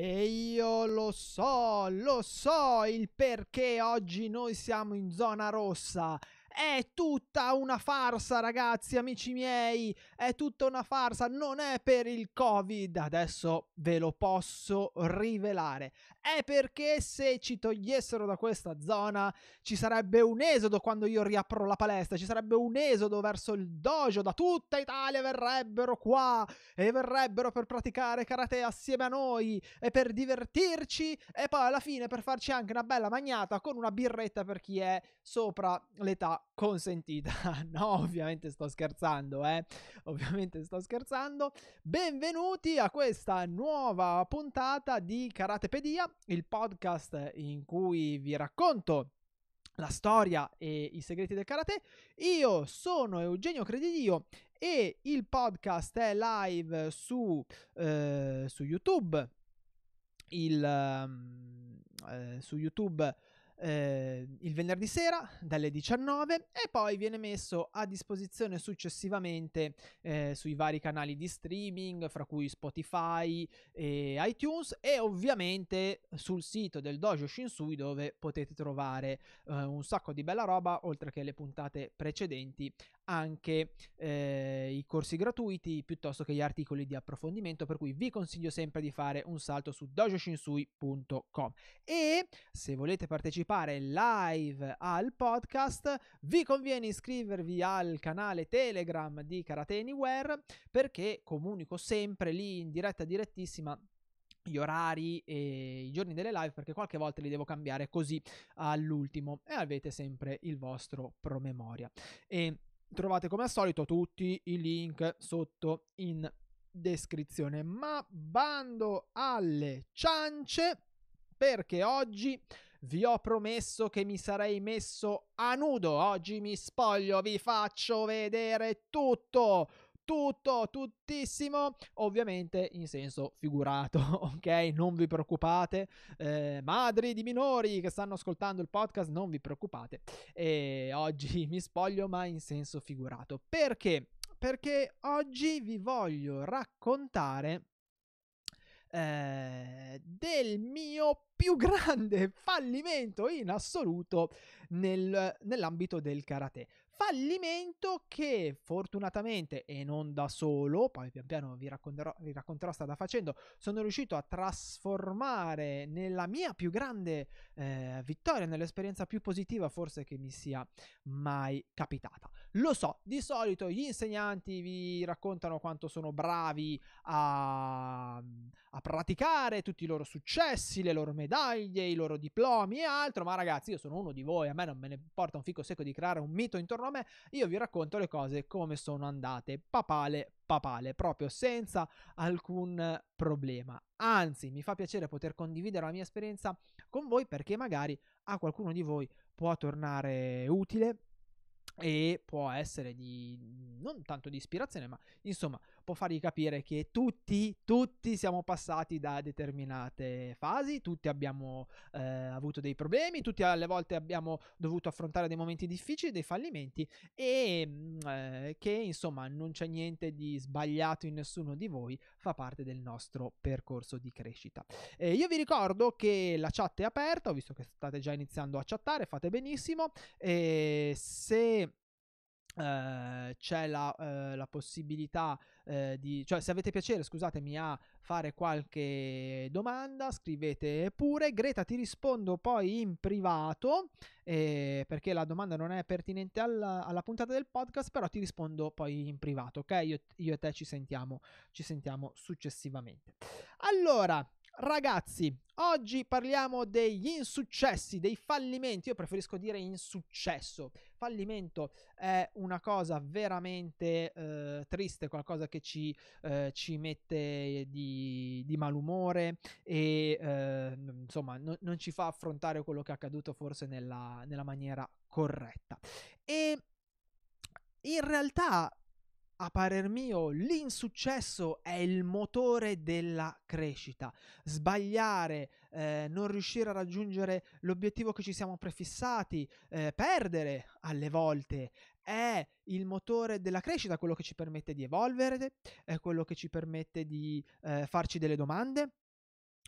E io lo so, lo so il perché oggi noi siamo in zona rossa. È tutta una farsa, ragazzi, amici miei. È tutta una farsa. Non è per il Covid. Adesso ve lo posso rivelare. È perché se ci togliessero da questa zona ci sarebbe un esodo quando io riapro la palestra. Ci sarebbe un esodo verso il dojo. Da tutta Italia verrebbero qua e verrebbero per praticare karate assieme a noi e per divertirci e poi alla fine per farci anche una bella magnata con una birretta per chi è sopra l'età consentita. No, ovviamente sto scherzando, eh. Ovviamente sto scherzando. Benvenuti a questa nuova puntata di Karatepedia, il podcast in cui vi racconto la storia e i segreti del karate. Io sono Eugenio Credidio e il podcast è live su, eh, su YouTube. Il, ehm, eh, su YouTube eh, il venerdì sera dalle 19 e poi viene messo a disposizione successivamente eh, sui vari canali di streaming, fra cui Spotify e iTunes e ovviamente sul sito del Dojo Shinsui dove potete trovare eh, un sacco di bella roba oltre che le puntate precedenti anche eh, i corsi gratuiti piuttosto che gli articoli di approfondimento per cui vi consiglio sempre di fare un salto su dojoshinsui.com e se volete partecipare live al podcast vi conviene iscrivervi al canale Telegram di Karate Anywhere perché comunico sempre lì in diretta direttissima gli orari e i giorni delle live perché qualche volta li devo cambiare così all'ultimo e avete sempre il vostro promemoria e Trovate come al solito tutti i link sotto in descrizione. Ma bando alle ciance perché oggi vi ho promesso che mi sarei messo a nudo. Oggi mi spoglio, vi faccio vedere tutto tutto, tuttissimo, ovviamente in senso figurato, ok? Non vi preoccupate, eh, madri di minori che stanno ascoltando il podcast, non vi preoccupate. E oggi mi spoglio, ma in senso figurato. Perché? Perché oggi vi voglio raccontare eh, del mio più grande fallimento in assoluto nel, nell'ambito del karate. Fallimento che fortunatamente e non da solo, poi pian piano vi racconterò, vi racconterò stata facendo, sono riuscito a trasformare nella mia più grande eh, vittoria, nell'esperienza più positiva forse che mi sia mai capitata. Lo so, di solito gli insegnanti vi raccontano quanto sono bravi a, a praticare tutti i loro successi, le loro medaglie, i loro diplomi e altro, ma ragazzi io sono uno di voi, a me non me ne porta un fico secco di creare un mito intorno a me, io vi racconto le cose come sono andate, papale, papale, proprio senza alcun problema. Anzi, mi fa piacere poter condividere la mia esperienza con voi perché magari a qualcuno di voi può tornare utile e può essere di non tanto di ispirazione, ma insomma troppo fargli capire che tutti, tutti siamo passati da determinate fasi, tutti abbiamo eh, avuto dei problemi, tutti alle volte abbiamo dovuto affrontare dei momenti difficili, dei fallimenti e mm, eh, che insomma non c'è niente di sbagliato in nessuno di voi, fa parte del nostro percorso di crescita. Eh, io vi ricordo che la chat è aperta, ho visto che state già iniziando a chattare, fate benissimo. e se eh, c'è la, uh, la possibilità uh, di cioè se avete piacere scusatemi a fare qualche domanda scrivete pure Greta ti rispondo poi in privato eh, perché la domanda non è pertinente alla, alla, puntata del podcast però ti rispondo poi in privato ok io, io e te ci sentiamo ci sentiamo successivamente allora Ragazzi, oggi parliamo degli insuccessi, dei fallimenti. Io preferisco dire insuccesso. Fallimento è una cosa veramente eh, triste, qualcosa che ci, eh, ci mette di, di, malumore e eh, insomma no, non ci fa affrontare quello che è accaduto forse nella, nella maniera corretta. E in realtà a parer mio, l'insuccesso è il motore della crescita. Sbagliare, eh, non riuscire a raggiungere l'obiettivo che ci siamo prefissati, eh, perdere alle volte, è il motore della crescita, quello che ci permette di evolvere, è quello che ci permette di eh, farci delle domande,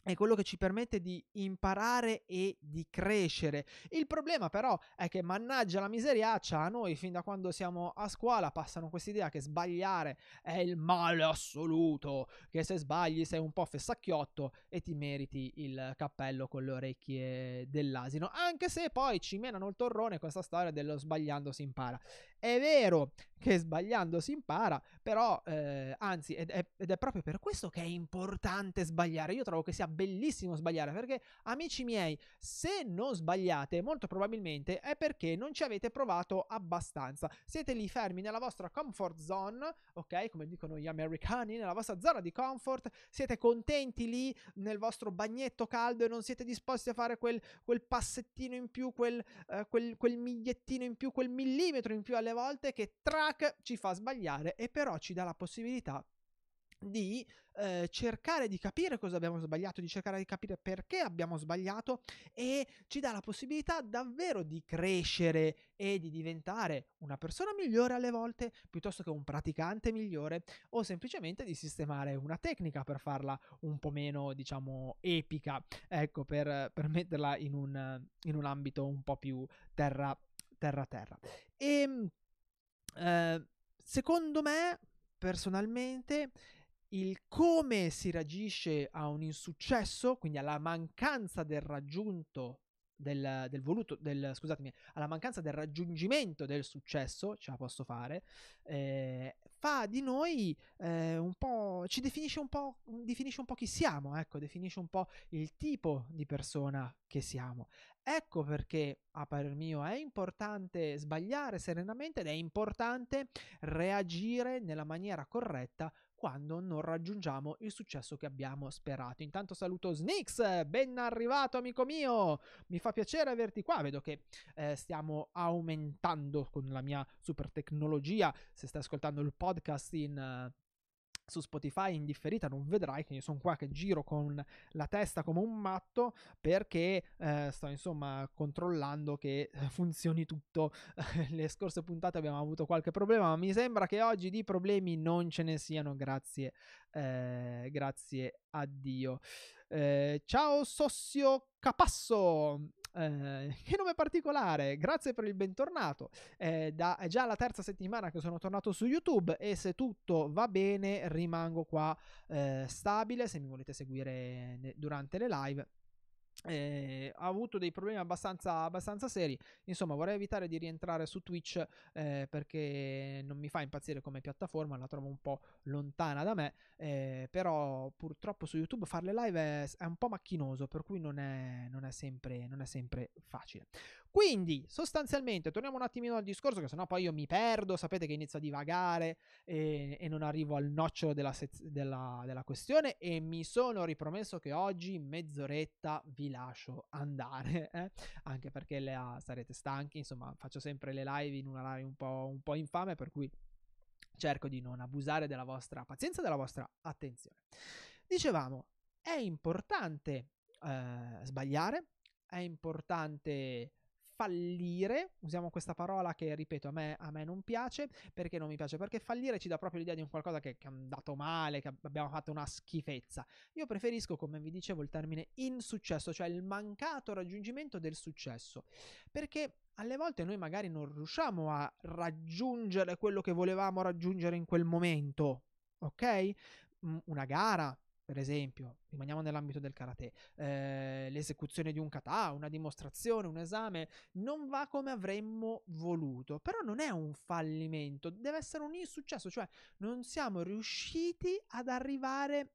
è quello che ci permette di imparare e di crescere. Il problema però è che mannaggia la miseriaccia cioè, a noi fin da quando siamo a scuola passano quest'idea che sbagliare è il male assoluto, che se sbagli sei un po' fessacchiotto e ti meriti il cappello con le orecchie dell'asino, anche se poi ci menano il torrone questa storia dello sbagliando si impara. È vero che sbagliando si impara, però eh, anzi, ed è, ed è, proprio per questo che è importante sbagliare. Io trovo che sia bellissimo sbagliare, perché amici miei, se non sbagliate, molto probabilmente è perché non ci avete provato abbastanza. Siete lì fermi nella vostra comfort zone, ok? Come dicono gli americani, nella vostra zona di comfort, siete contenti lì nel vostro bagnetto caldo e non siete disposti a fare quel, quel passettino in più, quel, eh, quel, quel migliettino in più, quel millimetro in più alle delle volte che track ci fa sbagliare e però ci dà la possibilità di eh, cercare di capire cosa abbiamo sbagliato, di cercare di capire perché abbiamo sbagliato e ci dà la possibilità davvero di crescere e di diventare una persona migliore alle volte piuttosto che un praticante migliore o semplicemente di sistemare una tecnica per farla un po' meno diciamo epica, ecco per, per metterla in un, in un ambito un po' più terra terra terra. E ehm, Ehm, secondo me, personalmente, il come si reagisce a un insuccesso, quindi alla mancanza del raggiunto del, del voluto, del, scusatemi, alla mancanza del raggiungimento del successo, ce la posso fare, eh, fa di noi eh, un po', ci definisce un po', definisce un po' chi siamo, ecco, definisce un po' il tipo di persona che siamo. Ecco perché, a parer mio, è importante sbagliare serenamente ed è importante reagire nella maniera corretta quando non raggiungiamo il successo che abbiamo sperato. Intanto saluto Snix, ben arrivato amico mio, mi fa piacere averti qua, vedo che eh, stiamo aumentando con la mia super tecnologia, se stai ascoltando il podcast in... Eh, su Spotify in differita non vedrai, quindi sono qua che giro con la testa come un matto perché eh, sto insomma controllando che eh, funzioni tutto. Le scorse puntate abbiamo avuto qualche problema, ma mi sembra che oggi di problemi non ce ne siano, grazie, eh, grazie a Dio. Eh, ciao Sossio Capasso! eh, che nome particolare, grazie per il bentornato. Eh, da, è già la terza settimana che sono tornato su YouTube e se tutto va bene rimango qua eh, stabile, se mi volete seguire eh, ne, durante le live eh, ha avuto dei problemi abbastanza, abbastanza, seri. Insomma, vorrei evitare di rientrare su Twitch eh, perché non mi fa impazzire come piattaforma, la trovo un po' lontana da me. Eh, però purtroppo su YouTube fare le live è, è un po' macchinoso, per cui non è, non è, sempre, non è sempre facile. Quindi, sostanzialmente, torniamo un attimino al discorso, che sennò poi io mi perdo, sapete che inizio a divagare e, e non arrivo al nocciolo della, sez- della, della questione e mi sono ripromesso che oggi mezz'oretta vi lascio andare, eh? anche perché la, sarete stanchi, insomma, faccio sempre le live in una live un po', un po infame, per cui cerco di non abusare della vostra pazienza e della vostra attenzione. Dicevamo, è importante eh, sbagliare, è importante fallire, usiamo questa parola che ripeto a me, a me, non piace, perché non mi piace? Perché fallire ci dà proprio l'idea di un qualcosa che, che è andato male, che abbiamo fatto una schifezza. Io preferisco, come vi dicevo, il termine insuccesso, cioè il mancato raggiungimento del successo, perché alle volte noi magari non riusciamo a raggiungere quello che volevamo raggiungere in quel momento, ok? Una gara, per esempio, rimaniamo nell'ambito del karate, eh, l'esecuzione di un kata, una dimostrazione, un esame, non va come avremmo voluto, però non è un fallimento, deve essere un insuccesso, cioè non siamo riusciti ad arrivare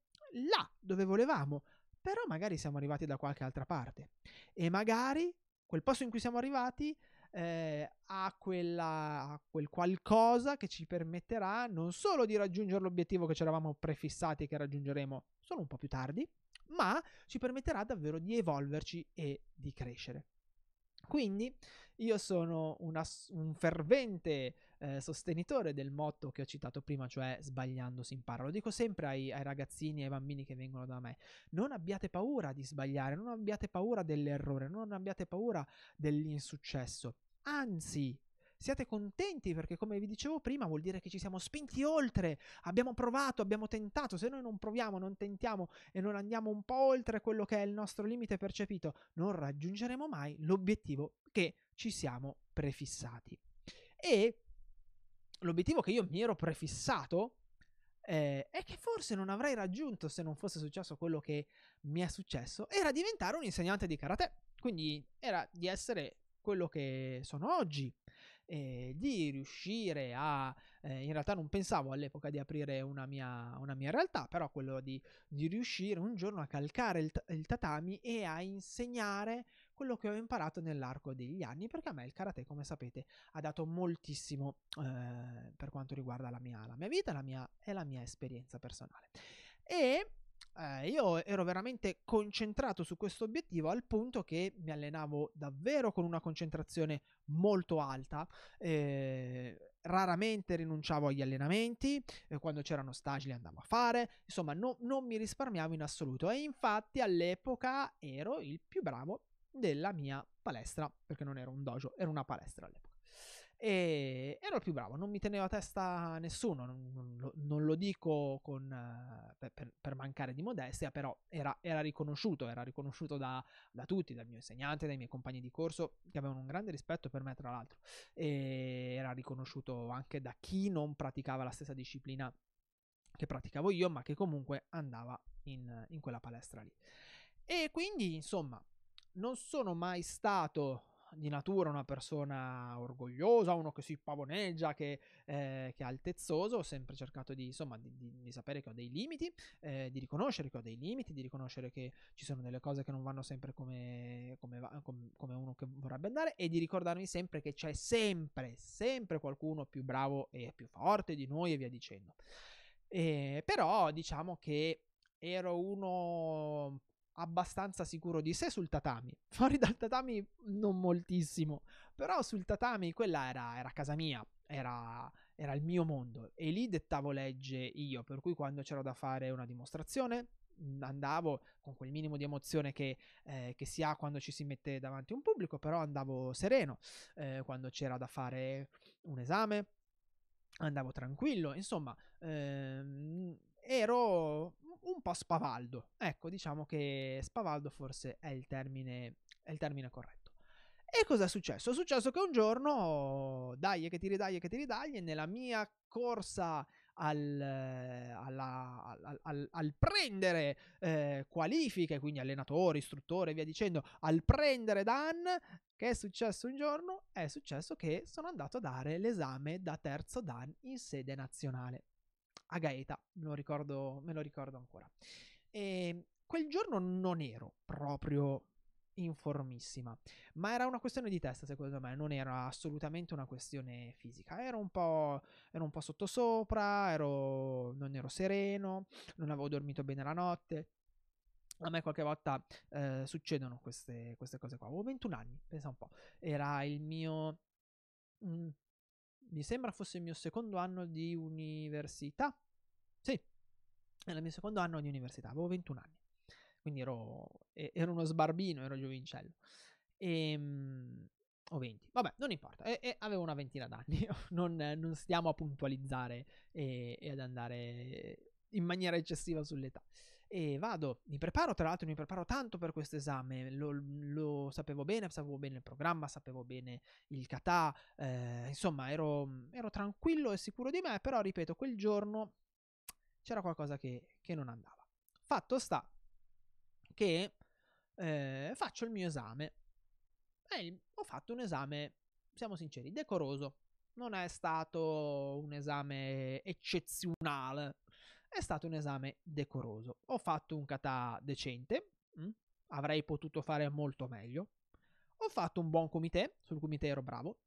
là dove volevamo, però magari siamo arrivati da qualche altra parte e magari quel posto in cui siamo arrivati eh, ha, quella, ha quel qualcosa che ci permetterà non solo di raggiungere l'obiettivo che ci eravamo prefissati che raggiungeremo solo un po' più tardi, ma ci permetterà davvero di evolverci e di crescere. Quindi io sono una, un fervente eh, sostenitore del motto che ho citato prima, cioè sbagliando si impara. Lo dico sempre ai, ai ragazzini e ai bambini che vengono da me. Non abbiate paura di sbagliare, non abbiate paura dell'errore, non abbiate paura dell'insuccesso. Anzi, siate contenti perché come vi dicevo prima vuol dire che ci siamo spinti oltre, abbiamo provato, abbiamo tentato, se noi non proviamo, non tentiamo e non andiamo un po' oltre quello che è il nostro limite percepito, non raggiungeremo mai l'obiettivo che ci siamo prefissati. E l'obiettivo che io mi ero prefissato eh, è che forse non avrei raggiunto se non fosse successo quello che mi è successo, era diventare un insegnante di karate, quindi era di essere quello che sono oggi, eh, di riuscire a, eh, in realtà non pensavo all'epoca di aprire una mia, una mia realtà, però quello di, di, riuscire un giorno a calcare il, il tatami e a insegnare quello che ho imparato nell'arco degli anni, perché a me il karate, come sapete, ha dato moltissimo eh, per quanto riguarda la mia, la mia vita la mia, e la mia esperienza personale. E eh, io ero veramente concentrato su questo obiettivo al punto che mi allenavo davvero con una concentrazione molto alta. Eh, raramente rinunciavo agli allenamenti, eh, quando c'erano stage li andavo a fare, insomma no, non mi risparmiavo in assoluto e infatti all'epoca ero il più bravo della mia palestra, perché non era un dojo, era una palestra all'epoca. E ero il più bravo, non mi teneva a testa nessuno, non, non, lo, non lo, dico con, eh, per, per, mancare di modestia, però era, era riconosciuto, era riconosciuto da, da, tutti, dal mio insegnante, dai miei compagni di corso, che avevano un grande rispetto per me tra l'altro, e era riconosciuto anche da chi non praticava la stessa disciplina che praticavo io, ma che comunque andava in, in quella palestra lì. E quindi, insomma, non sono mai stato di natura una persona orgogliosa, uno che si pavoneggia, che, eh, che è altezzoso, ho sempre cercato di, insomma, di, di, di sapere che ho dei limiti, eh, di riconoscere che ho dei limiti, di riconoscere che ci sono delle cose che non vanno sempre come, come, va, com, come uno che vorrebbe andare e di ricordarmi sempre che c'è sempre, sempre qualcuno più bravo e più forte di noi e via dicendo. Eh, però diciamo che ero uno abbastanza sicuro di sé sul tatami. Fuori dal tatami non moltissimo, però sul tatami quella era, era casa mia, era, era, il mio mondo e lì dettavo legge io, per cui quando c'era da fare una dimostrazione mm, andavo con quel minimo di emozione che, eh, che si ha quando ci si mette davanti a un pubblico, però andavo sereno eh, quando c'era da fare un esame. Andavo tranquillo, insomma, ehm, ero un po' spavaldo. Ecco, diciamo che spavaldo forse è il termine, è il termine corretto. E cosa è successo? È successo che un giorno, dai che ti ridai che ti ridai, nella mia corsa al, alla, al, al, al prendere eh, qualifiche, quindi allenatore, istruttore via dicendo, al prendere Dan, che è successo un giorno? È successo che sono andato a dare l'esame da terzo Dan in sede nazionale a Gaeta, me lo ricordo, me lo ricordo ancora. E ehm, quel giorno non ero proprio informissima, ma era una questione di testa secondo me, non era assolutamente una questione fisica, ero un po', ero un po sottosopra, ero, non ero sereno, non avevo dormito bene la notte. A me qualche volta eh, succedono queste, queste, cose qua. Avevo 21 anni, pensa un po'. Era il mio... Mh, mm, mi sembra fosse il mio secondo anno di università. Sì, era il mio secondo anno di università, avevo 21 anni, quindi ero, ero uno sbarbino, ero giovincello. E, ehm, o 20, vabbè, non importa, e, e avevo una ventina d'anni, non, non stiamo a puntualizzare e, e ad andare in maniera eccessiva sull'età e vado, mi preparo, tra l'altro mi preparo tanto per questo esame, lo, lo, sapevo bene, sapevo bene il programma, sapevo bene il kata, eh, insomma ero, mm, ero, tranquillo e sicuro di me, però ripeto, quel giorno c'era qualcosa che, che non andava. Fatto sta che eh, faccio il mio esame. E ho fatto un esame, siamo sinceri, decoroso. Non è stato un esame eccezionale, è stato un esame decoroso. Ho fatto un kata decente, mh? Mm, avrei potuto fare molto meglio. Ho fatto un buon comité, sul comité ero bravo.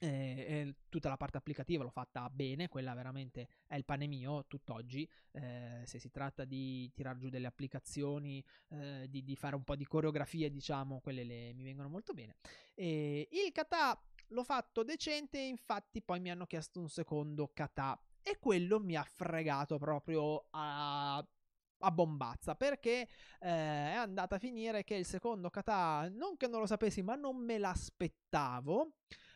E, e tutta la parte applicativa l'ho fatta bene, quella veramente è il pane mio tutt'oggi. Eh, se si tratta di tirar giù delle applicazioni, eh, di, di, fare un po' di coreografie, diciamo, quelle le, mi vengono molto bene. E il kata l'ho fatto decente, infatti poi mi hanno chiesto un secondo kata e quello mi ha fregato proprio a a bombazza perché eh, è andata a finire che il secondo kata non che non lo sapessi ma non me l'aspettavo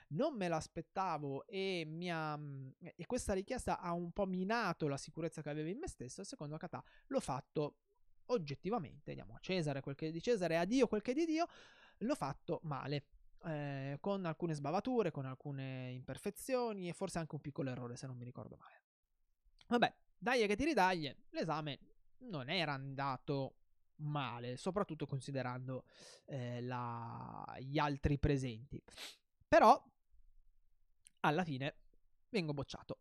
non me l'aspettavo e, mia, mm, e questa richiesta ha un po' minato la sicurezza che avevo in me stesso il secondo kata l'ho fatto oggettivamente Andiamo a Cesare quel che è di Cesare a Dio quel che è di Dio l'ho fatto male eh, con alcune sbavature con alcune imperfezioni e forse anche un piccolo errore se non mi ricordo male Vabbè, dai che ti ridaglie, l'esame non era andato male, soprattutto considerando eh, la... gli altri presenti. Però, alla fine, vengo bocciato.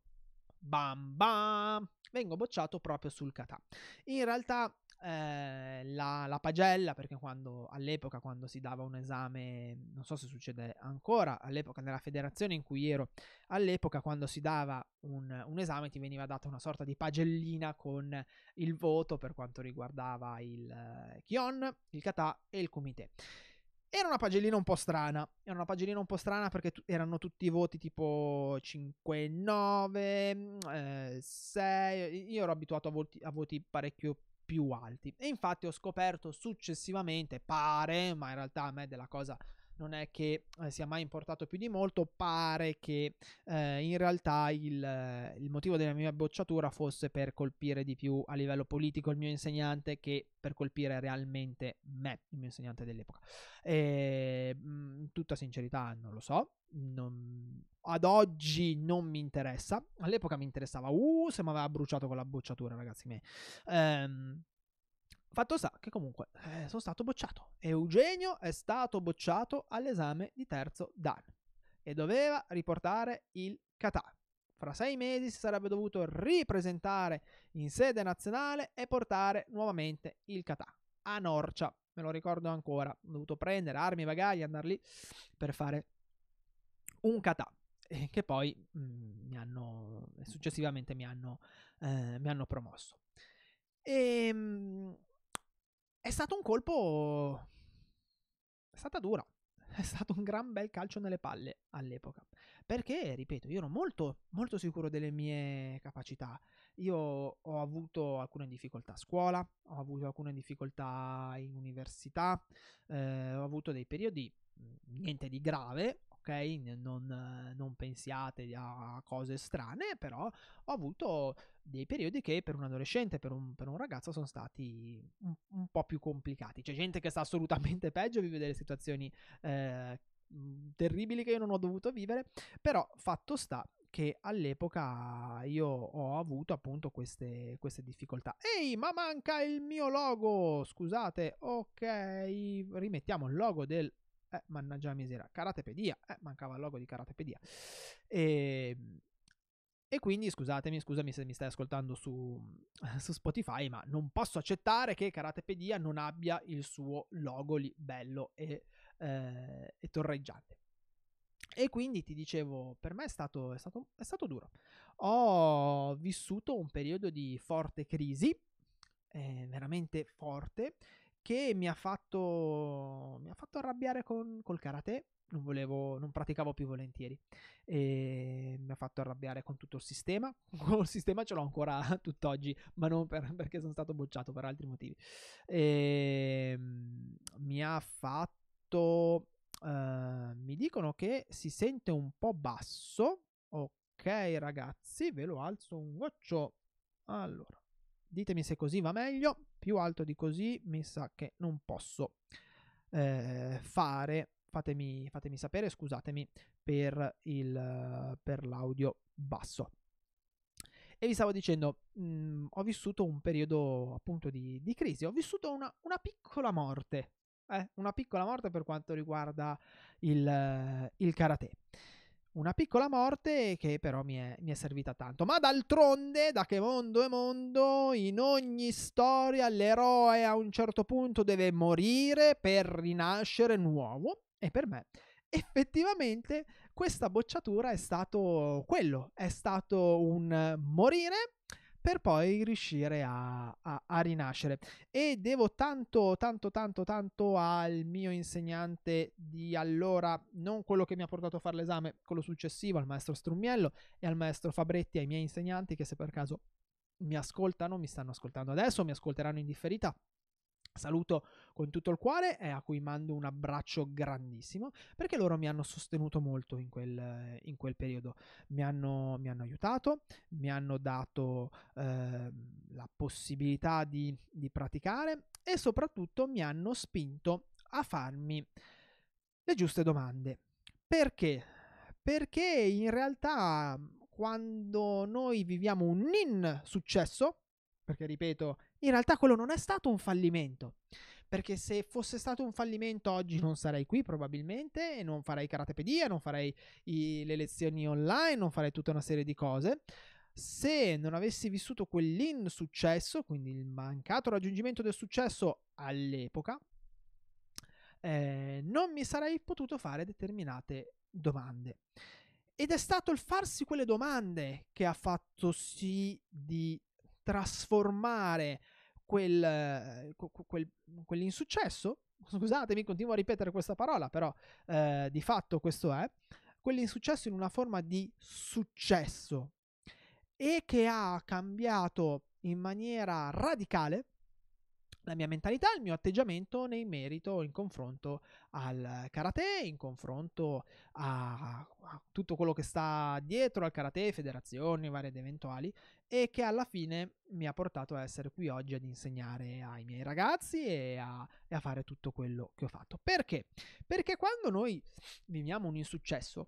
Bam bam! Vengo bocciato proprio sul Catà. In realtà eh, la, la, pagella, perché quando, all'epoca quando si dava un esame, non so se succede ancora, all'epoca nella federazione in cui ero, all'epoca quando si dava un, un esame ti veniva data una sorta di pagellina con il voto per quanto riguardava il eh, Kion, il Katà e il Kumite. Era una pagellina un po' strana. Era una pagellina un po' strana perché t- erano tutti voti tipo 5, 9, mm, eh, 6. Io ero abituato a voti, a voti parecchio più alti. E infatti ho scoperto successivamente, pare, ma in realtà a me della cosa non è che eh, sia mai importato più di molto, pare che eh, in realtà il, eh, il, motivo della mia bocciatura fosse per colpire di più a livello politico il mio insegnante che per colpire realmente me, il mio insegnante dell'epoca. E, in mm, tutta sincerità non lo so, non, ad oggi non mi interessa. All'epoca mi interessava, uh, se mi aveva bruciato con la bocciatura, ragazzi miei. Ehm, fatto sta che comunque eh, sono stato bocciato. Eugenio è stato bocciato all'esame di terzo Dan e doveva riportare il Qatar. Fra sei mesi si sarebbe dovuto ripresentare in sede nazionale e portare nuovamente il Qatar a Norcia. Me lo ricordo ancora. Ho dovuto prendere armi e bagagli e andare lì per fare un Qatar. Eh, che poi mh, mhmm, mi hanno, eh, successivamente mi hanno, eh, mi hanno promosso. E, ehm, mh, è stato un colpo... è stata dura, è stato un gran bel calcio nelle palle all'epoca. Perché, ripeto, io ero molto, molto sicuro delle mie capacità. Io ho avuto alcune difficoltà a scuola, ho avuto alcune difficoltà in università, eh, ho avuto dei periodi mhmm, niente di grave, ok? Non, eh, non pensiate a cose strane, però ho avuto dei periodi che per un adolescente, per un, per un ragazzo sono stati un, un, po' più complicati. C'è gente che sta assolutamente peggio, vive delle situazioni eh, terribili che io non ho dovuto vivere, però fatto sta che all'epoca io ho avuto appunto queste, queste difficoltà. Ehi, ma manca il mio logo! Scusate, ok, rimettiamo il logo del eh, mannaggia la misera, karatepedia, eh, mancava il logo di karatepedia. E, ehm, e quindi scusatemi, scusami se mi stai ascoltando su, su, Spotify, ma non posso accettare che Karatepedia non abbia il suo logo lì bello e, eh, e torreggiante. E quindi ti dicevo, per me è stato, è, stato, è stato, duro. Ho vissuto un periodo di forte crisi, eh, veramente forte, che mi ha fatto, mi ha fatto arrabbiare con, col karate. Non, volevo, non praticavo più volentieri e mi ha fatto arrabbiare con tutto il sistema. il sistema ce l'ho ancora tutt'oggi, ma non per, perché sono stato bocciato per altri motivi. E, ehm, mi ha fatto. Uh, mi dicono che si sente un po' basso. Ok, ragazzi, ve lo alzo un goccio. Allora, ditemi se così va meglio. Più alto di così mi sa che non posso eh, fare. Fatemi, fatemi, sapere, scusatemi, per, il, per l'audio basso. E vi stavo dicendo, mh, mm, ho vissuto un periodo appunto di, di crisi, ho vissuto una, una piccola morte, eh, una piccola morte per quanto riguarda il, il karate. Una piccola morte che però mi è, mi è, servita tanto. Ma d'altronde, da che mondo è mondo, in ogni storia l'eroe a un certo punto deve morire per rinascere nuovo. E per me, effettivamente, questa bocciatura è stato quello. È stato un morire per poi riuscire a, a, a, rinascere. E devo tanto, tanto, tanto, tanto al mio insegnante di allora, non quello che mi ha portato a fare l'esame, quello successivo, al maestro Strumiello e al maestro Fabretti, ai miei insegnanti che se per caso mi ascoltano, mi stanno ascoltando adesso, mi ascolteranno in differita saluto con tutto il cuore e a cui mando un abbraccio grandissimo perché loro mi hanno sostenuto molto in quel, in quel periodo, mi hanno, mi hanno, aiutato, mi hanno dato eh, la possibilità di, di praticare e soprattutto mi hanno spinto a farmi le giuste domande. Perché? Perché in realtà quando noi viviamo un in successo, perché ripeto, in realtà quello non è stato un fallimento, perché se fosse stato un fallimento oggi non sarei qui probabilmente e non farei karatepedia, non farei i, le lezioni online, non farei tutta una serie di cose. Se non avessi vissuto quell'insuccesso, quindi il mancato raggiungimento del successo all'epoca, eh, non mi sarei potuto fare determinate domande. Ed è stato il farsi quelle domande che ha fatto sì di trasformare quel, eh, quel, quell'insuccesso, scusatemi, continuo a ripetere questa parola, però eh, di fatto questo è, quell'insuccesso in una forma di successo e che ha cambiato in maniera radicale la mia mentalità, il mio atteggiamento nei merito in confronto al karate, in confronto a, a tutto quello che sta dietro al karate, federazioni varie ed eventuali e che alla fine mi ha portato a essere qui oggi ad insegnare ai miei ragazzi e a, e a fare tutto quello che ho fatto. Perché? Perché quando noi viviamo un insuccesso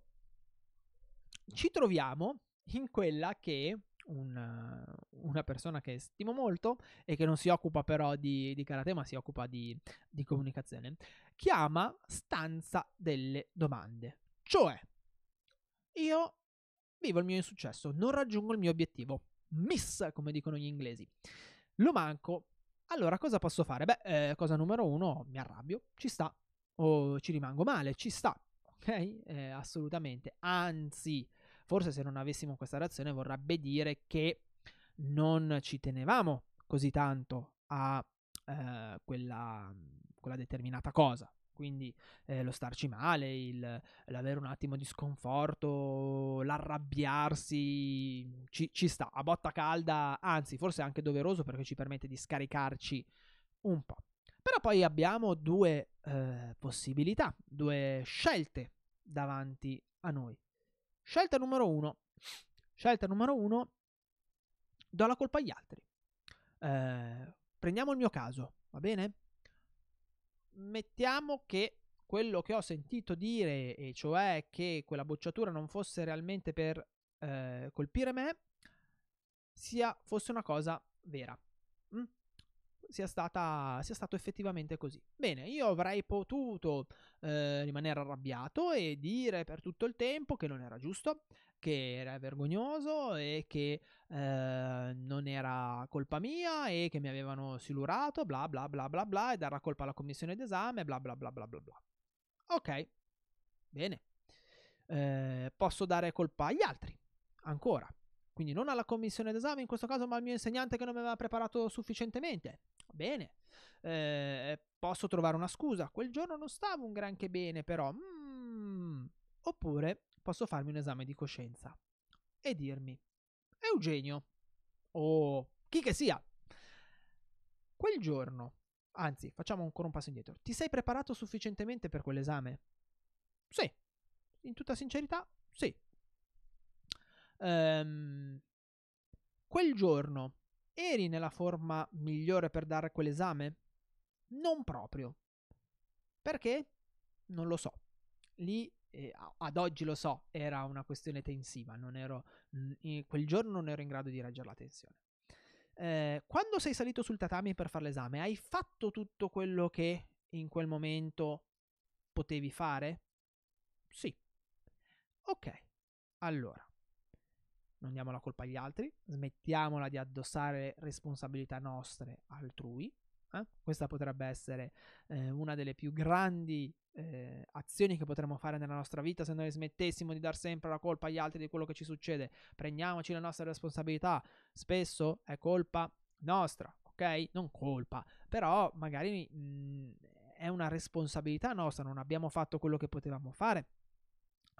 ci troviamo in quella che un, eh, una persona che stimo molto e che non si occupa però di, di karate ma si occupa di, di comunicazione, chiama stanza delle domande. Cioè, io vivo il mio insuccesso, non raggiungo il mio obiettivo. Miss, come dicono gli inglesi. Lo manco. Allora, cosa posso fare? Beh, eh, cosa numero uno, mi arrabbio, ci sta. O ci rimango male, ci sta. Ok? Eh, assolutamente. Anzi, forse se non avessimo questa reazione vorrebbe dire che non ci tenevamo così tanto a eh, quella, quella determinata cosa, quindi eh, lo starci male, il, l'avere un attimo di sconforto, l'arrabbiarsi, ci, ci, sta, a botta calda, anzi forse anche doveroso perché ci permette di scaricarci un po'. Però poi abbiamo due eh, possibilità, due scelte davanti a noi. Scelta numero uno. Scelta numero uno, do la colpa agli altri. Eh, prendiamo il mio caso, va bene? Mettiamo che quello che ho sentito dire, e cioè che quella bocciatura non fosse realmente per eh, colpire me, sia, fosse una cosa vera. Mm? sia, stata, sia stato effettivamente così. Bene, io avrei potuto eh, rimanere arrabbiato e dire per tutto il tempo che non era giusto, che era vergognoso e che eh, non era colpa mia e che mi avevano silurato, bla bla bla bla bla, e dare la colpa alla commissione d'esame, bla bla bla bla bla bla. Ok, bene. Eh, posso dare colpa agli altri, ancora. Quindi non alla commissione d'esame in questo caso, ma al mio insegnante che non mi aveva preparato sufficientemente bene, eh, eh, posso trovare una scusa, quel giorno non stavo un granché bene però, mm. oppure posso farmi un esame di coscienza e dirmi, Eugenio, o oh, chi che sia, quel giorno, anzi facciamo ancora un passo indietro, ti sei preparato sufficientemente per quell'esame? Sì, in tutta sincerità, sì. Um, quel giorno Eri nella forma migliore per dare quell'esame? Non proprio. Perché? Non lo so. Lì eh, ad oggi lo so, era una questione tensiva, non ero, mh, quel giorno non ero in grado di reggere la tensione. Eh, quando sei salito sul tatami per fare l'esame, hai fatto tutto quello che in quel momento potevi fare? Sì. Ok, allora, non diamo la colpa agli altri, smettiamola di addossare responsabilità nostre altrui. Eh? Questa potrebbe essere eh, una delle più grandi eh, azioni che potremmo fare nella nostra vita se noi smettessimo di dar sempre la colpa agli altri di quello che ci succede. Prendiamoci le nostre responsabilità. Spesso è colpa nostra, ok? Non colpa, però magari mh, mm, è una responsabilità nostra, non abbiamo fatto quello che potevamo fare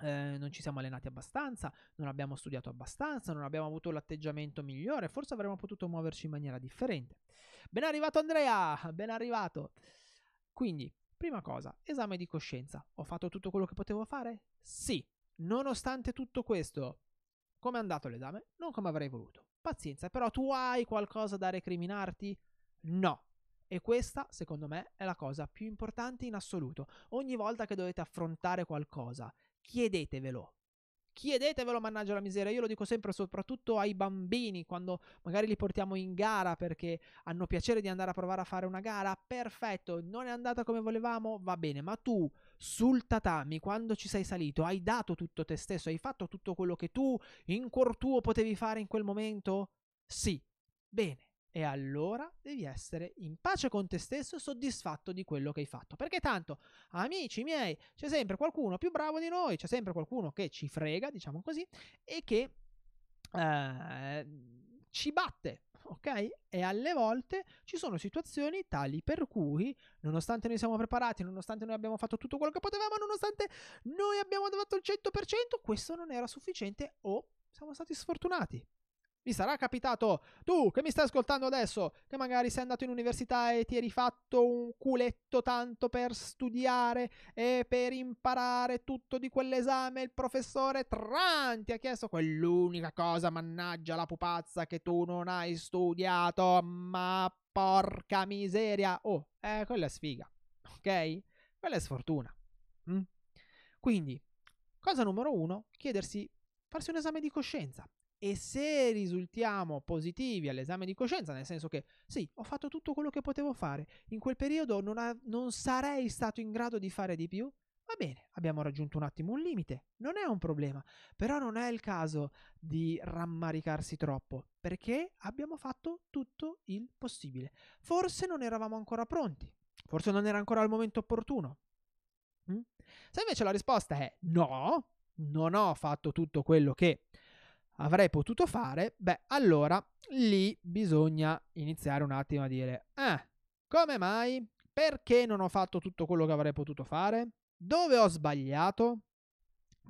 Ehm, non ci siamo allenati abbastanza, non abbiamo studiato abbastanza, non abbiamo avuto l'atteggiamento migliore, forse avremmo potuto muoverci in maniera differente. Ben arrivato Andrea, ben arrivato. Quindi, prima cosa, esame di coscienza. Ho fatto tutto quello che potevo fare? Sì. Nonostante tutto questo, come è andato l'esame? Non come avrei voluto. Pazienza, però tu hai qualcosa da recriminarti? No. E questa, secondo me, è la cosa più importante in assoluto. Ogni volta che dovete affrontare qualcosa chiedetevelo. Chiedetevelo, mannaggia la miseria. Io lo dico sempre, soprattutto ai bambini, quando magari li portiamo in gara perché hanno piacere di andare a provare a fare una gara. Perfetto, non è andata come volevamo, va bene, ma tu sul tatami, quando ci sei salito, hai dato tutto te stesso, hai fatto tutto quello che tu in cuor tuo potevi fare in quel momento? Sì. Bene, e allora devi essere in pace con te stesso e soddisfatto di quello che hai fatto. Perché tanto, amici miei, c'è sempre qualcuno più bravo di noi, c'è sempre qualcuno che ci frega, diciamo così, e che eh, ci batte, ok? E alle volte ci sono situazioni tali per cui, nonostante noi siamo preparati, nonostante noi abbiamo fatto tutto quello che potevamo, nonostante noi abbiamo fatto il 100%, questo non era sufficiente o siamo stati sfortunati. Vi sarà capitato, tu che mi stai ascoltando adesso, che magari sei andato in università e ti eri fatto un culetto tanto per studiare e per imparare tutto di quell'esame, il professore Tran ti ha chiesto quell'unica cosa, mannaggia la pupazza, che tu non hai studiato, ma porca miseria. Oh, eh, quella è sfiga, ok? Quella è sfortuna. Mm? Quindi, cosa numero uno, chiedersi, farsi un esame di coscienza. E se risultiamo positivi all'esame di coscienza, nel senso che sì, ho fatto tutto quello che potevo fare, in quel periodo non, ha, non sarei stato in grado di fare di più, va bene, abbiamo raggiunto un attimo un limite, non è un problema, però non è il caso di rammaricarsi troppo, perché abbiamo fatto tutto il possibile. Forse non eravamo ancora pronti, forse non era ancora il momento opportuno. Hm? Se invece la risposta è no, non ho fatto tutto quello che avrei potuto fare, beh, allora lì bisogna iniziare un attimo a dire, eh, come mai? Perché non ho fatto tutto quello che avrei potuto fare? Dove ho sbagliato?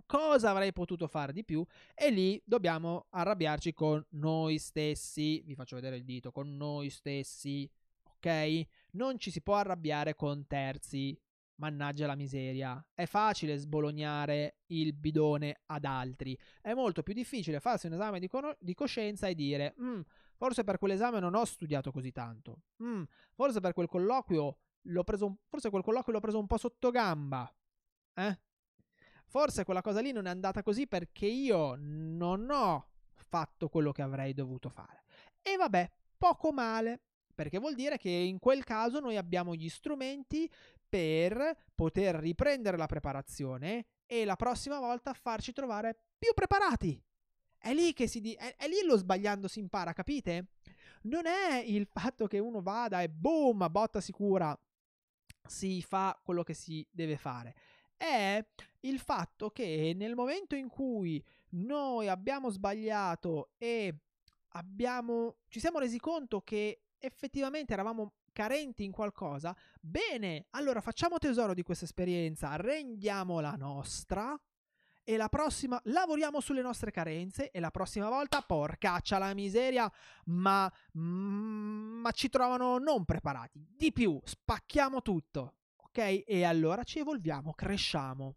Cosa avrei potuto fare di più? E lì dobbiamo arrabbiarci con noi stessi, vi faccio vedere il dito, con noi stessi, ok? Non ci si può arrabbiare con terzi, Mannaggia la miseria. È facile sbolognare il bidone ad altri. È molto più difficile farsi un esame di, con- di coscienza e dire: mm, Forse per quell'esame non ho studiato così tanto. Mm, forse per quel colloquio l'ho preso, un- forse quel colloquio l'ho preso un po' sotto gamba. Eh? Forse quella cosa lì non è andata così perché io non ho fatto quello che avrei dovuto fare. E vabbè, poco male, perché vuol dire che in quel caso noi abbiamo gli strumenti per poter riprendere la preparazione e la prossima volta farci trovare più preparati. È lì che si di- è, è lì lo sbagliando si impara, capite? Non è il fatto che uno vada e boom, botta sicura, si fa quello che si deve fare. È il fatto che nel momento in cui noi abbiamo sbagliato e abbiamo, ci siamo resi conto che effettivamente eravamo carenti in qualcosa, bene, allora facciamo tesoro di questa esperienza, rendiamola nostra e la prossima lavoriamo sulle nostre carenze e la prossima volta porcaccia la miseria, ma, mm, ma ci trovano non preparati. Di più, spacchiamo tutto, ok? E allora ci evolviamo, cresciamo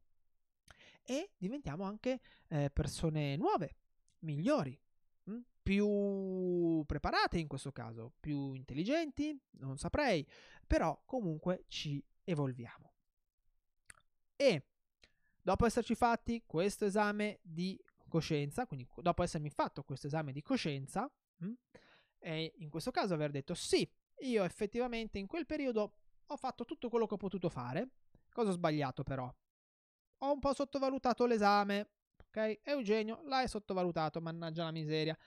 e diventiamo anche eh, persone nuove, migliori. Mm? più preparate in questo caso, più intelligenti, non saprei, però comunque ci evolviamo. E dopo esserci fatti questo esame di coscienza, quindi dopo essermi fatto questo esame di coscienza, mm, e in questo caso aver detto sì, io effettivamente in quel periodo ho fatto tutto quello che ho potuto fare, cosa ho sbagliato però? Ho un po' sottovalutato l'esame, ok? Eugenio l'hai sottovalutato, mannaggia la miseria.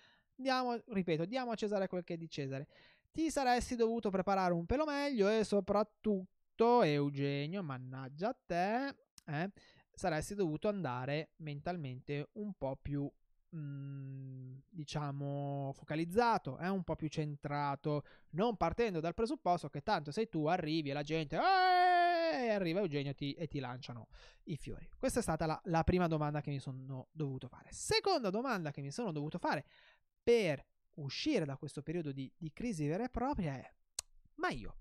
Diamo, ripeto, diamo a Cesare quel che è di Cesare. Ti saresti dovuto preparare un pelo meglio e soprattutto, Eugenio, mannaggia a te, eh, saresti dovuto andare mentalmente un po' più mm, diciamo focalizzato, eh? un po' più centrato, non partendo dal presupposto che tanto sei tu, arrivi e la gente e arriva Eugenio ti, e ti lanciano i fiori. Questa è stata la, la prima domanda che mi sono dovuto fare. Seconda domanda che mi sono dovuto fare per uscire da questo periodo di, di crisi vera e propria è ma io?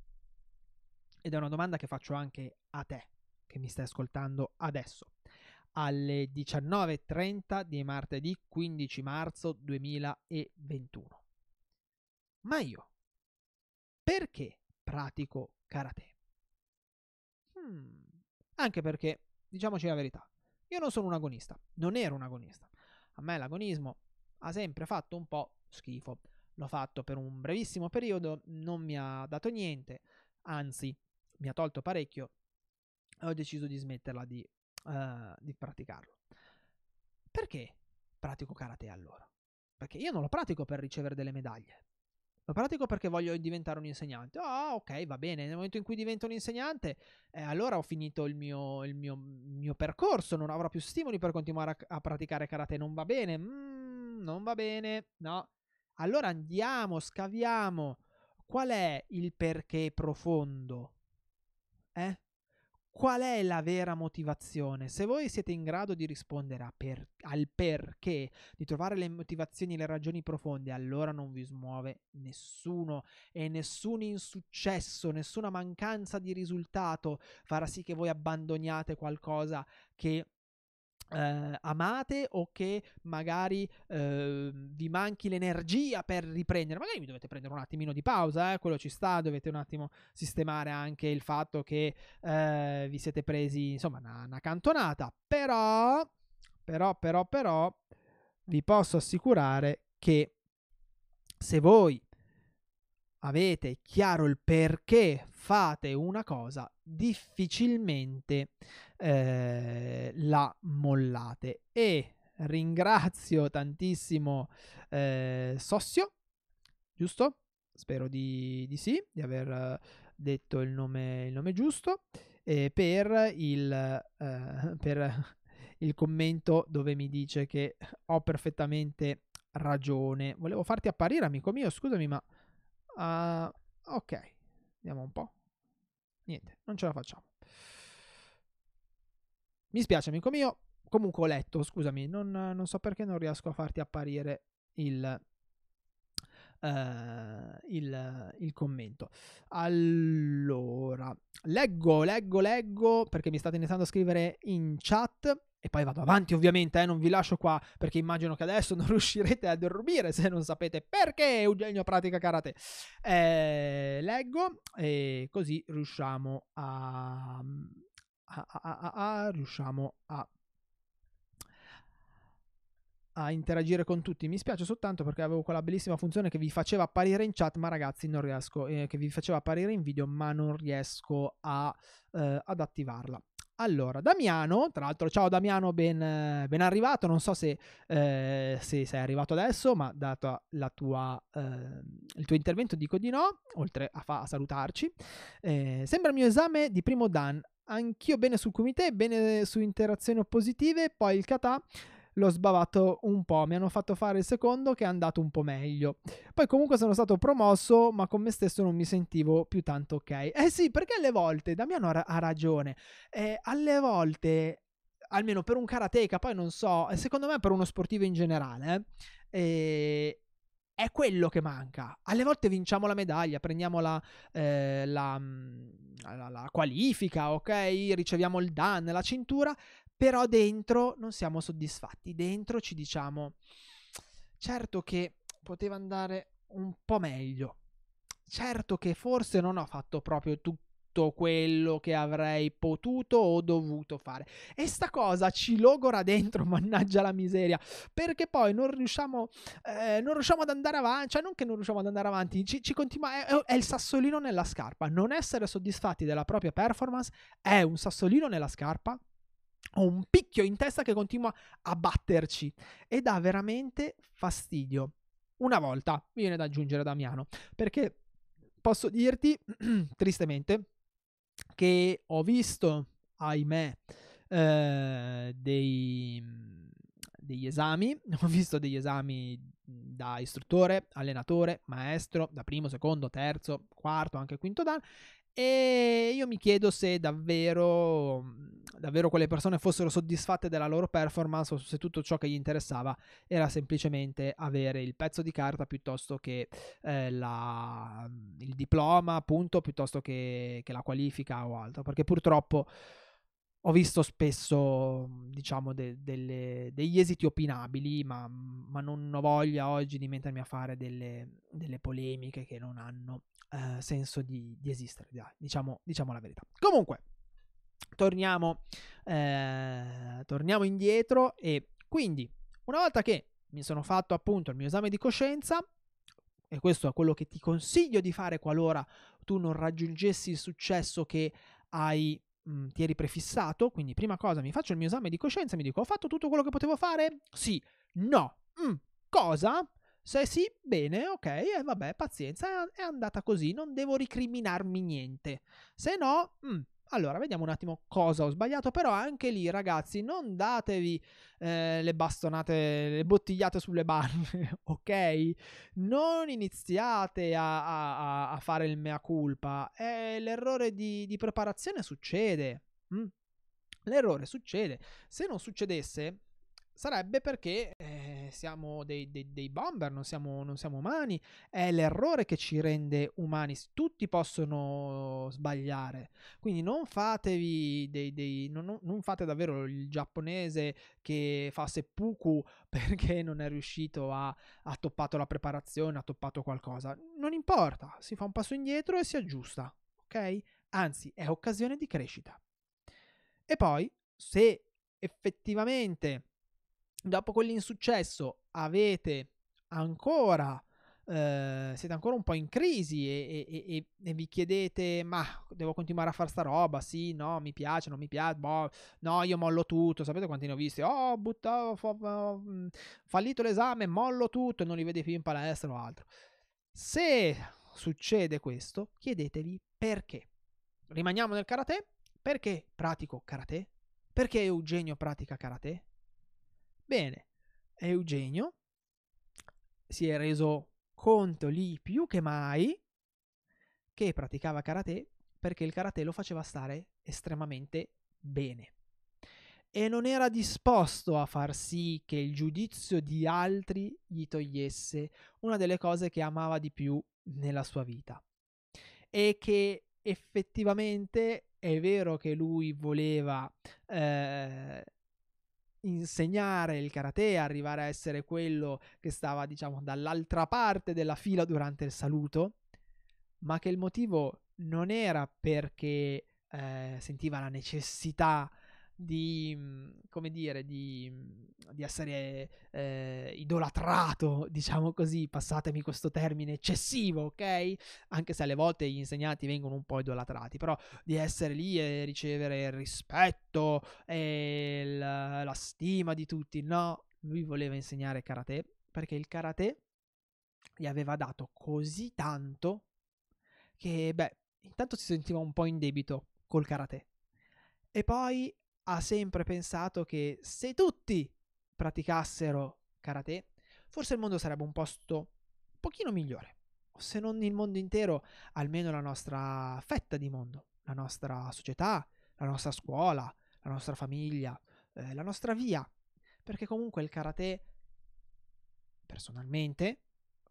Ed è una domanda che faccio anche a te che mi stai ascoltando adesso alle 19.30 di martedì 15 marzo 2021. Ma io perché pratico karate? Hmm. Anche perché, diciamoci la verità, io non sono un agonista, non ero un agonista. A me l'agonismo ha sempre fatto un po' schifo. L'ho fatto per un brevissimo periodo, non mi ha dato niente, anzi mi ha tolto parecchio e ho deciso di smetterla di, uh, di praticarlo. Perché pratico karate allora? Perché io non lo pratico per ricevere delle medaglie, lo pratico perché voglio diventare un insegnante. Ah, oh, ok, va bene. Nel momento in cui divento un insegnante, eh, allora ho finito il mio, il mio, mio percorso, non avrò più stimoli per continuare a, a praticare karate. Non va bene. Mm, non va bene. No. Allora andiamo, scaviamo. Qual è il perché profondo? Eh? Qual è la vera motivazione? Se voi siete in grado di rispondere per, al perché, di trovare le motivazioni le ragioni profonde, allora non vi smuove nessuno e nessun insuccesso, nessuna mancanza di risultato farà sì che voi abbandoniate qualcosa che eh, amate o che magari eh, vi manchi l'energia per riprendere. Magari vi dovete prendere un attimino di pausa, eh, quello ci sta, dovete un attimo sistemare anche il fatto che eh, vi siete presi, insomma, una, una cantonata. Però, però, però, però, vi posso assicurare che se voi avete chiaro il perché fate una cosa, difficilmente eh, la mollate. E ringrazio tantissimo eh, Sossio, giusto? Spero di, di, sì, di aver detto il nome, il nome giusto, eh, per, il, eh, per il commento dove mi dice che ho perfettamente ragione. Volevo farti apparire, amico mio, scusami, ma... Uh, ok, vediamo un po'. Niente, non ce la facciamo. Mi spiace, amico mio. Comunque ho letto, scusami, non, non so perché non riesco a farti apparire il, Uh, il, il, commento. Allora, leggo, leggo, leggo perché mi state iniziando a scrivere in chat. E poi vado avanti ovviamente, eh, non vi lascio qua perché immagino che adesso non riuscirete a dormire se non sapete perché Eugenio pratica karate. Eh, leggo e così riusciamo a, a, a, a, riusciamo a, a interagire con tutti. Mi spiace soltanto perché avevo quella bellissima funzione che vi faceva apparire in chat, ma ragazzi non riesco, eh, che vi faceva apparire in video, ma non riesco a, eh, ad attivarla. Allora, Damiano, tra l'altro, ciao Damiano, ben, ben arrivato. Non so se, eh, se, sei arrivato adesso, ma dato tua, eh, il tuo intervento dico di no, oltre a, fa- a salutarci. Eh, sembra il mio esame di primo Dan anch'io bene sul comité, bene su interazioni oppositive, poi il Catà l'ho sbavato un po', mi hanno fatto fare il secondo che è andato un po' meglio. Poi comunque sono stato promosso, ma con me stesso non mi sentivo più tanto ok. Eh sì, perché alle volte, Damiano ha ragione, eh, alle volte, almeno per un karateka, poi non so, eh, secondo me per uno sportivo in generale, eh, è quello che manca. Alle volte vinciamo la medaglia, prendiamo la, eh, la, mm, la, la qualifica, ok? Riceviamo il Dan, la cintura, però dentro non siamo soddisfatti. Dentro ci diciamo, certo che poteva andare un po' meglio. Certo che forse non ho fatto proprio tutto tutto quello che avrei potuto o dovuto fare. E sta cosa ci logora dentro, mannaggia la miseria, perché poi non riusciamo, eh, non riusciamo ad andare avanti, cioè non che non riusciamo ad andare avanti, ci, ci continua, è, è, il sassolino nella scarpa. Non essere soddisfatti della propria performance è un sassolino nella scarpa. Ho un picchio in testa che continua a batterci e dà veramente fastidio. Una volta, mi viene da aggiungere Damiano, perché posso dirti tristemente che ho visto, ahimè, eh, dei, degli esami, ho visto degli esami da istruttore, allenatore, maestro, da primo, secondo, terzo, quarto, anche quinto dan e io mi chiedo se davvero, davvero quelle persone fossero soddisfatte della loro performance o se tutto ciò che gli interessava era semplicemente avere il pezzo di carta piuttosto che eh, la, il diploma, appunto, piuttosto che, che la qualifica o altro. Perché purtroppo ho visto spesso, mhmm, diciamo, de- delle, degli esiti opinabili, ma, mhmm, ma, non ho voglia oggi di mettermi a fare delle, delle polemiche che non hanno eh, senso di, di esistere, dai, diciamo, diciamo, la verità. Comunque, torniamo, eh, torniamo indietro e quindi, una volta che mi sono fatto appunto il mio esame di coscienza, e questo è quello che ti consiglio di fare qualora tu non raggiungessi il successo che hai mh, ti eri prefissato, quindi prima cosa mi faccio il mio esame di coscienza, mi dico ho fatto tutto quello che potevo fare? Sì, no, mm, cosa? Se sì, bene, ok, e eh, vabbè, pazienza, è, andata così, non devo ricriminarmi niente. Se no, mm, allora, vediamo un attimo cosa ho sbagliato, però anche lì ragazzi non datevi eh, le bastonate, le bottigliate sulle barre, ok? Non iniziate a, a, a, fare il mea culpa, eh, l'errore di, di, preparazione succede. Mm. L'errore succede. Se non succedesse, sarebbe perché siamo dei, dei, dei bomber, non siamo, non siamo, umani, è l'errore che ci rende umani, tutti possono sbagliare, quindi non fatevi dei, dei non, non, fate davvero il giapponese che fa seppuku perché non è riuscito a, ha toppato la preparazione, ha toppato qualcosa, non importa, si fa un passo indietro e si aggiusta, ok? Anzi, è occasione di crescita. E poi, se effettivamente dopo quell'insuccesso avete ancora Uh, siete ancora un po' in crisi e, e, e, e, vi chiedete ma devo continuare a fare sta roba sì no mi piace non mi piace boh, no io mollo tutto sapete quanti ne ho visti oh buttavo fa, fa, mm, fallito l'esame mollo tutto e non li vedi più in palestra o altro se succede questo chiedetevi perché rimaniamo nel karate perché pratico karate perché Eugenio pratica karate Bene, Eugenio si è reso conto lì più che mai che praticava karate perché il karate lo faceva stare estremamente bene e non era disposto a far sì che il giudizio di altri gli togliesse una delle cose che amava di più nella sua vita e che effettivamente è vero che lui voleva eh, insegnare il karate, arrivare a essere quello che stava, diciamo, dall'altra parte della fila durante il saluto, ma che il motivo non era perché eh, sentiva la necessità di, mm, come dire, di, mm, di essere eh, idolatrato, diciamo così, passatemi questo termine eccessivo, ok? Anche se alle volte gli insegnanti vengono un po' idolatrati, però di essere lì e ricevere il rispetto e il, la stima di tutti, no, lui voleva insegnare karate perché il karate gli aveva dato così tanto che, beh, intanto si sentiva un po' in debito col karate. E poi ha sempre pensato che se tutti praticassero karate, forse il mondo sarebbe un posto un pochino migliore, se non il mondo intero, almeno la nostra fetta di mondo, la nostra società, la nostra scuola, la nostra famiglia, eh, la nostra via, perché comunque il karate, personalmente,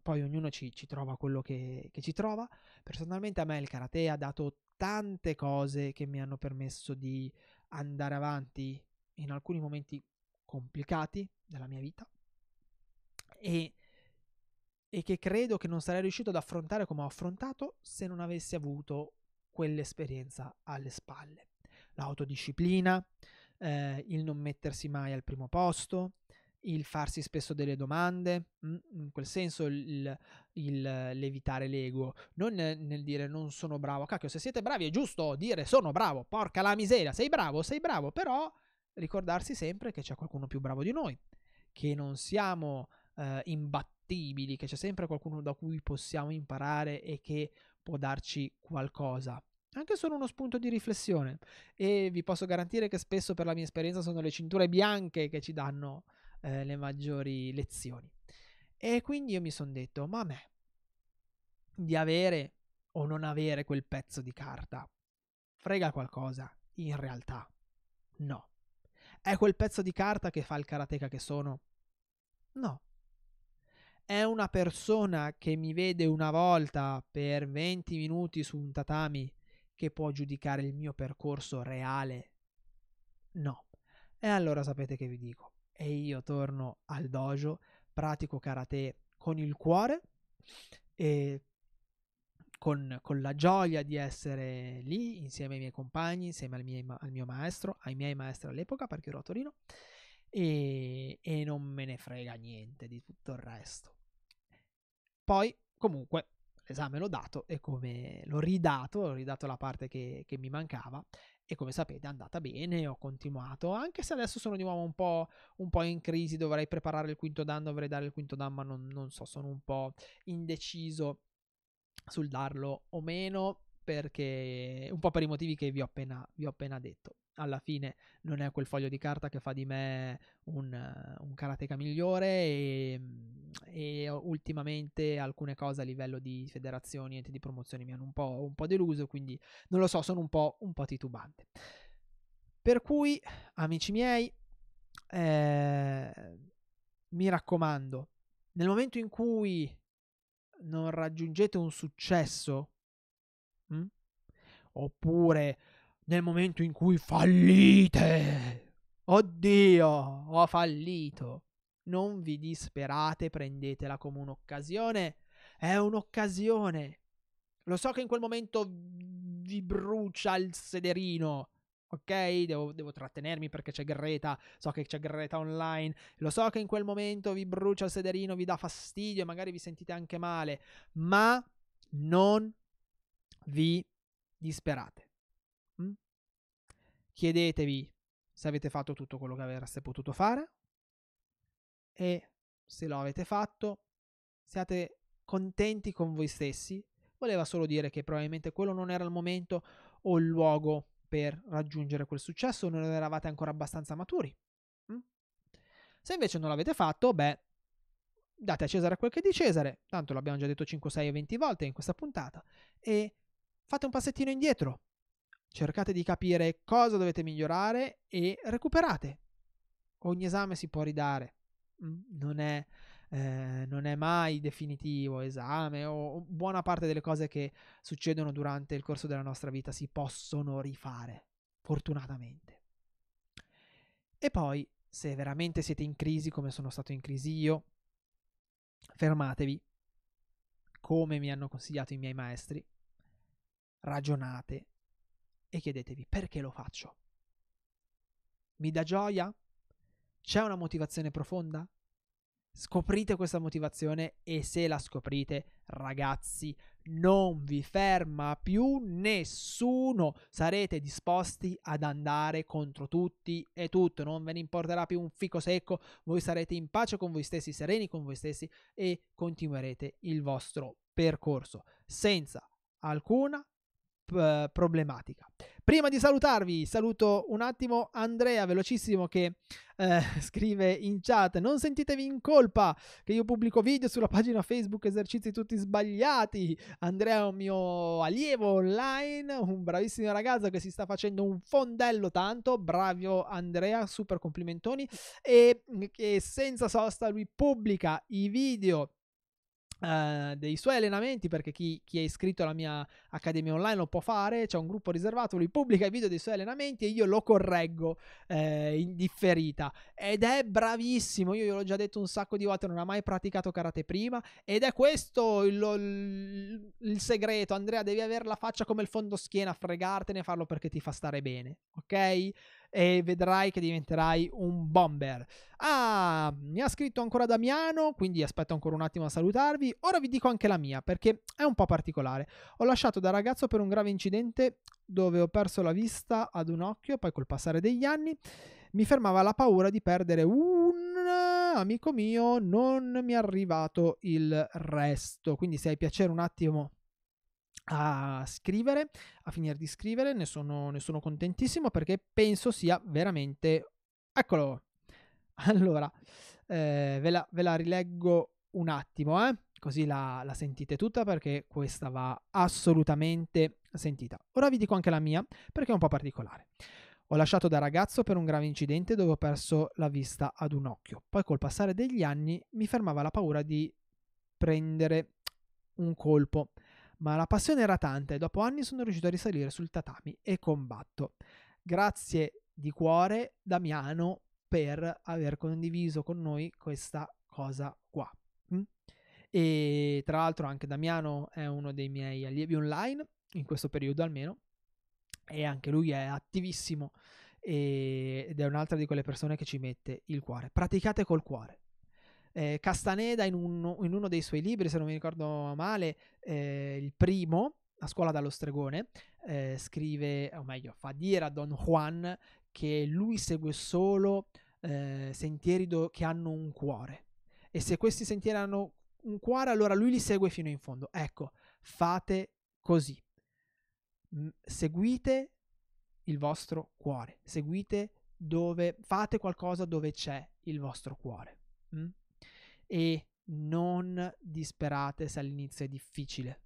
poi ognuno ci, ci trova quello che, che ci trova, personalmente a me il karate ha dato tante cose che mi hanno permesso di andare avanti in alcuni momenti complicati della mia vita e, e che credo che non sarei riuscito ad affrontare come ho affrontato se non avessi avuto quell'esperienza alle spalle. L'autodisciplina, eh, il non mettersi mai al primo posto, il farsi spesso delle domande, mm, in quel senso il, il, l'evitare l'ego, non nel dire non sono bravo, cacchio se siete bravi è giusto dire sono bravo, porca la miseria, sei bravo, sei bravo, però ricordarsi sempre che c'è qualcuno più bravo di noi, che non siamo eh, imbattibili, che c'è sempre qualcuno da cui possiamo imparare e che può darci qualcosa anche solo uno spunto di riflessione. E vi posso garantire che spesso per la mia esperienza sono le cinture bianche che ci danno eh, le maggiori lezioni. E quindi io mi sono detto, ma a me di avere o non avere quel pezzo di carta frega qualcosa? In realtà no. È quel pezzo di carta che fa il karateka che sono? No. È una persona che mi vede una volta per 20 minuti su un tatami che può giudicare il mio percorso reale? No. E allora sapete che vi dico? e io torno al dojo, pratico karate con il cuore e con, con la gioia di essere lì insieme ai miei compagni, insieme al, mie, al mio maestro, ai miei maestri all'epoca perché ero a Torino e, e non me ne frega niente di tutto il resto. Poi comunque esame l'ho dato e come l'ho ridato, ho ridato la parte che, che mi mancava e come sapete è andata bene, ho continuato, anche se adesso sono di nuovo un po', un po in crisi, dovrei preparare il quinto danno, dovrei dare il quinto danno, ma non, non so, sono un po' indeciso sul darlo o meno perché un po' per i motivi che vi ho appena, vi ho appena detto. Alla fine non è quel foglio di carta che fa di me un, un karateka migliore e, ehm, e, ultimamente alcune cose a livello di federazioni e di promozioni mi hanno un po', un po', deluso, quindi non lo so, sono un po', un po titubante. Per cui, amici miei, eh, mi raccomando, nel momento in cui non raggiungete un successo oppure nel momento in cui fallite. Oddio, ho fallito. Non vi disperate, prendetela come un'occasione. È un'occasione. Lo so che in quel momento vi brucia il sederino. Ok, devo, devo, trattenermi perché c'è Greta, so che c'è Greta online, lo so che in quel momento vi brucia il sederino, vi dà fastidio e magari vi sentite anche male, ma non vi disperate. Mm? Chiedetevi se avete fatto tutto quello che avreste potuto fare e se lo avete fatto siate contenti con voi stessi. Voleva solo dire che probabilmente quello non era il momento o il luogo per raggiungere quel successo, non eravate ancora abbastanza maturi. Mm? Se invece non l'avete fatto, beh, date a Cesare quel che è di Cesare, tanto l'abbiamo già detto 5, 6 e 20 volte in questa puntata, e fate un passettino indietro, cercate di capire cosa dovete migliorare e recuperate. Ogni esame si può ridare, mm, non è, eh, non è mai definitivo esame o buona parte delle cose che succedono durante il corso della nostra vita si possono rifare, fortunatamente. E poi, se veramente siete in crisi come sono stato in crisi io, fermatevi, come mi hanno consigliato i miei maestri, ragionate e chiedetevi perché lo faccio. Mi dà gioia? C'è una motivazione profonda? Scoprite questa motivazione e se la scoprite, ragazzi, non vi ferma più nessuno. Sarete disposti ad andare contro tutti e tutto. Non ve ne importerà più un fico secco. Voi sarete in pace con voi stessi, sereni con voi stessi e continuerete il vostro percorso senza alcuna eh, problematica. Prima di salutarvi, saluto un attimo Andrea, velocissimo, che eh, scrive in chat: Non sentitevi in colpa che io pubblico video sulla pagina Facebook esercizi tutti sbagliati. Andrea è un mio allievo online, un bravissimo ragazzo che si sta facendo un fondello tanto. Bravo Andrea, super complimentoni. E mm, che senza sosta lui pubblica i video Uh, dei suoi allenamenti perché chi, chi, è iscritto alla mia accademia online lo può fare c'è un gruppo riservato lui pubblica i video dei suoi allenamenti e io lo correggo eh, in differita ed è bravissimo io gliel'ho già detto un sacco di volte non ha mai praticato karate prima ed è questo il, il, il segreto Andrea devi avere la faccia come il fondo schiena fregartene farlo perché ti fa stare bene ok e vedrai che diventerai un bomber. Ah, mi ha scritto ancora Damiano, quindi aspetto ancora un attimo a salutarvi. Ora vi dico anche la mia, perché è un po' particolare. Ho lasciato da ragazzo per un grave incidente dove ho perso la vista ad un occhio, poi col passare degli anni mi fermava la paura di perdere un amico mio, non mi è arrivato il resto. Quindi se hai piacere un attimo a scrivere, a finire di scrivere, ne sono, ne sono contentissimo perché penso sia veramente... Eccolo! Allora, eh, ve, la, ve, la, rileggo un attimo, eh? così la, la sentite tutta perché questa va assolutamente sentita. Ora vi dico anche la mia perché è un po' particolare. Ho lasciato da ragazzo per un grave incidente dove ho perso la vista ad un occhio. Poi col passare degli anni mi fermava la paura di prendere un colpo ma la passione era tanta e dopo anni sono riuscito a risalire sul tatami e combatto. Grazie di cuore Damiano per aver condiviso con noi questa cosa qua. Mm? E tra l'altro anche Damiano è uno dei miei allievi online, in questo periodo almeno, e anche lui è attivissimo ed è un'altra di quelle persone che ci mette il cuore. Praticate col cuore, eh, Castaneda in, un, in, uno dei suoi libri, se non mi ricordo male, eh, il primo, A scuola dallo stregone, eh, scrive, o meglio, fa dire a Don Juan che lui segue solo eh, sentieri do, che hanno un cuore. E se questi sentieri hanno un cuore, allora lui li segue fino in fondo. Ecco, fate così. M- seguite il vostro cuore, seguite dove fate qualcosa dove c'è il vostro cuore. Mm? e non disperate se all'inizio è difficile.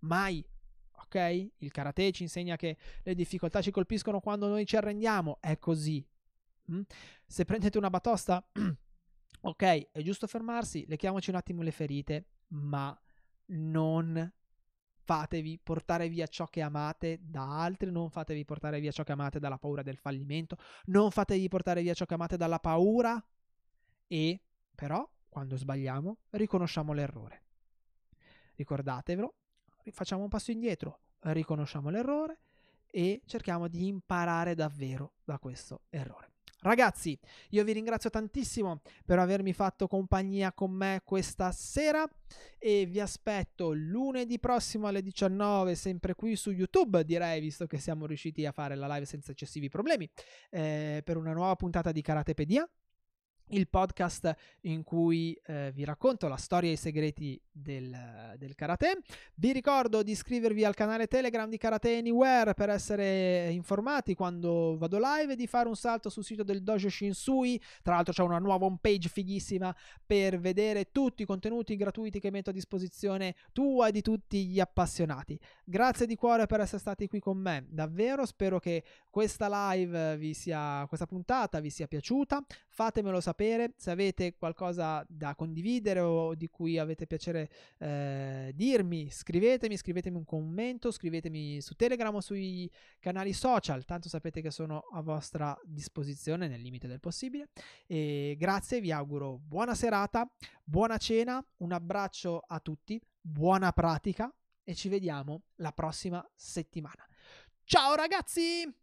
Mai. Ok? Il karate ci insegna che le difficoltà ci colpiscono quando noi ci arrendiamo. È così. Mm? Se prendete una batosta, ok, è giusto fermarsi, lechiamoci un attimo le ferite, ma non fatevi portare via ciò che amate da altri, non fatevi portare via ciò che amate dalla paura del fallimento, non fatevi portare via ciò che amate dalla paura e però quando sbagliamo, riconosciamo l'errore. Ricordatevelo, facciamo un passo indietro, riconosciamo l'errore e cerchiamo di imparare davvero da questo errore. Ragazzi, io vi ringrazio tantissimo per avermi fatto compagnia con me questa sera e vi aspetto lunedì prossimo alle 19, sempre qui su YouTube, direi, visto che siamo riusciti a fare la live senza eccessivi problemi, eh, per una nuova puntata di Karatepedia il podcast in cui eh, vi racconto la storia e i segreti del, del, karate. Vi ricordo di iscrivervi al canale Telegram di Karate Anywhere per essere informati quando vado live e di fare un salto sul sito del Dojo Shinsui. Tra l'altro c'è una nuova homepage fighissima per vedere tutti i contenuti gratuiti che metto a disposizione tua e di tutti gli appassionati. Grazie di cuore per essere stati qui con me, davvero spero che questa live vi sia, questa puntata vi sia piaciuta. Fatemelo sapere sapere. Se avete qualcosa da condividere o di cui avete piacere eh, dirmi, scrivetemi, scrivetemi un commento, scrivetemi su Telegram o sui canali social, tanto sapete che sono a vostra disposizione nel limite del possibile. E grazie, vi auguro buona serata, buona cena, un abbraccio a tutti, buona pratica e ci vediamo la prossima settimana. Ciao ragazzi!